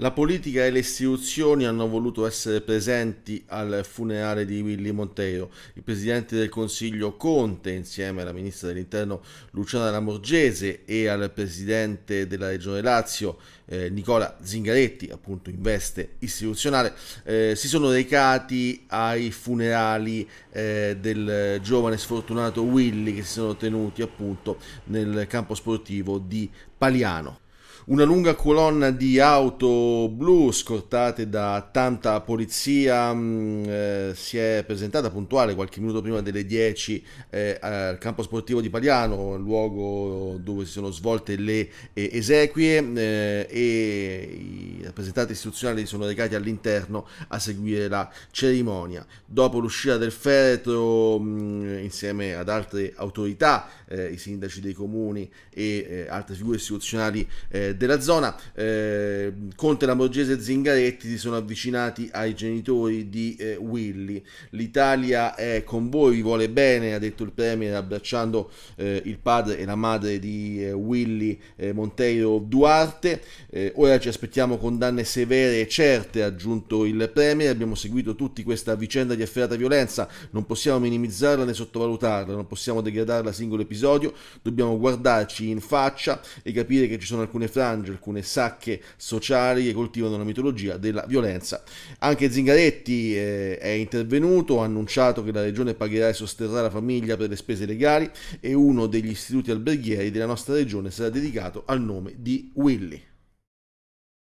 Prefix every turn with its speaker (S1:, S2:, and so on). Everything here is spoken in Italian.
S1: La politica e le istituzioni hanno voluto essere presenti al funerale di Willy Monteiro. Il presidente del Consiglio Conte, insieme alla ministra dell'Interno Luciana Lamorgese e al presidente della Regione Lazio eh, Nicola Zingaretti, appunto in veste istituzionale, eh, si sono recati ai funerali eh, del giovane sfortunato Willy che si sono tenuti appunto nel campo sportivo di Paliano una lunga colonna di auto blu scortate da tanta polizia mm, eh, si è presentata puntuale qualche minuto prima delle 10 eh, al campo sportivo di Pagliano, luogo dove si sono svolte le eh, esequie eh, e i rappresentanti istituzionali sono recati all'interno a seguire la cerimonia. Dopo l'uscita del feretro mh, mm, insieme ad altre autorità, eh, i sindaci dei comuni e eh, altre figure istituzionali eh, eh, della zona. Eh, Conte Lamborghese e Zingaretti si sono avvicinati ai genitori di eh, Willy. L'Italia è con voi, vi vuole bene, ha detto il Premier abbracciando eh, il padre e la madre di eh, Willy Monteiro Duarte. ora ci aspettiamo condanne severe e certe, ha aggiunto il Premier. Abbiamo seguito tutti questa vicenda di afferrata violenza, non possiamo minimizzarla né sottovalutarla, non possiamo degradarla a singolo episodio, dobbiamo guardarci in faccia e capire che ci sono alcune Strange, alcune sacche sociali che coltivano la mitologia della violenza. Anche Zingaretti eh, è intervenuto, ha annunciato che la regione pagherà e sosterrà la famiglia per le spese legali e uno degli istituti alberghieri della nostra regione sarà dedicato al nome di Willy.